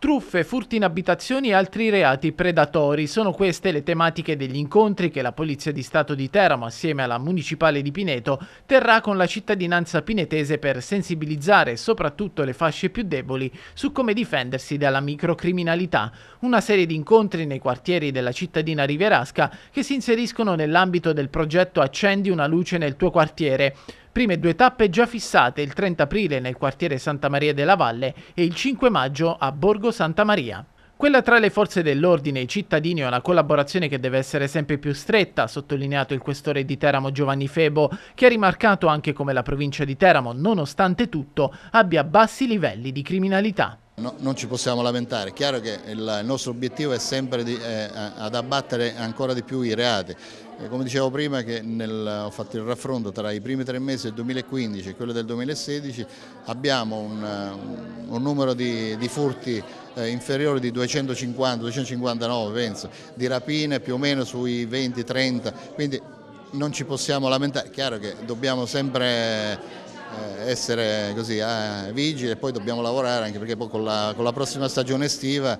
Truffe, furti in abitazioni e altri reati predatori sono queste le tematiche degli incontri che la Polizia di Stato di Teramo assieme alla Municipale di Pineto terrà con la cittadinanza pinetese per sensibilizzare soprattutto le fasce più deboli su come difendersi dalla microcriminalità. Una serie di incontri nei quartieri della cittadina riverasca che si inseriscono nell'ambito del progetto Accendi una luce nel tuo quartiere prime due tappe già fissate il 30 aprile nel quartiere Santa Maria della Valle e il 5 maggio a Borgo Santa Maria. Quella tra le forze dell'ordine e i cittadini è una collaborazione che deve essere sempre più stretta, ha sottolineato il questore di Teramo Giovanni Febo, che ha rimarcato anche come la provincia di Teramo, nonostante tutto, abbia bassi livelli di criminalità. No, non ci possiamo lamentare, è chiaro che il, nostro obiettivo è sempre di, eh, ad abbattere ancora di più i reati. Eh, come dicevo prima nel, ho fatto il raffronto tra i primi tre mesi del 2015 e quello del 2016 abbiamo un, eh, un numero di, di furti eh, inferiore di 250, 259 penso, di rapine più o meno sui 20-30, quindi non ci possiamo lamentare, è chiaro che dobbiamo sempre eh, essere così eh, vigili e poi dobbiamo lavorare anche perché poi con la, con la prossima stagione estiva,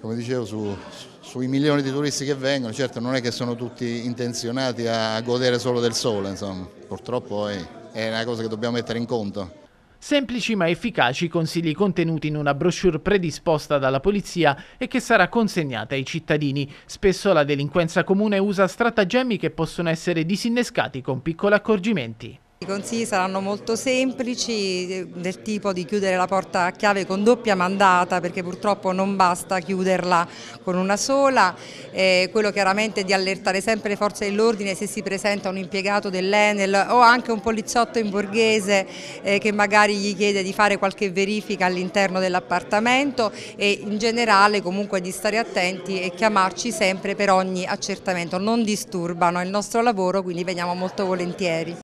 come dicevo, su, sui milioni di turisti che vengono, certo non è che sono tutti intenzionati a godere solo del sole, insomma. purtroppo è, è una cosa che dobbiamo mettere in conto. Semplici ma efficaci consigli contenuti in una brochure predisposta dalla polizia e che sarà consegnata ai cittadini. Spesso la delinquenza comune usa stratagemmi che possono essere disinnescati con piccoli accorgimenti. I consigli saranno molto semplici, del tipo di chiudere la porta a chiave con doppia mandata perché purtroppo non basta chiuderla con una sola, eh, quello chiaramente di allertare sempre le forze dell'ordine se si presenta un impiegato dell'Enel o anche un poliziotto in borghese eh, che magari gli chiede di fare qualche verifica all'interno dell'appartamento e in generale comunque di stare attenti e chiamarci sempre per ogni accertamento, non disturbano il nostro lavoro quindi veniamo molto volentieri.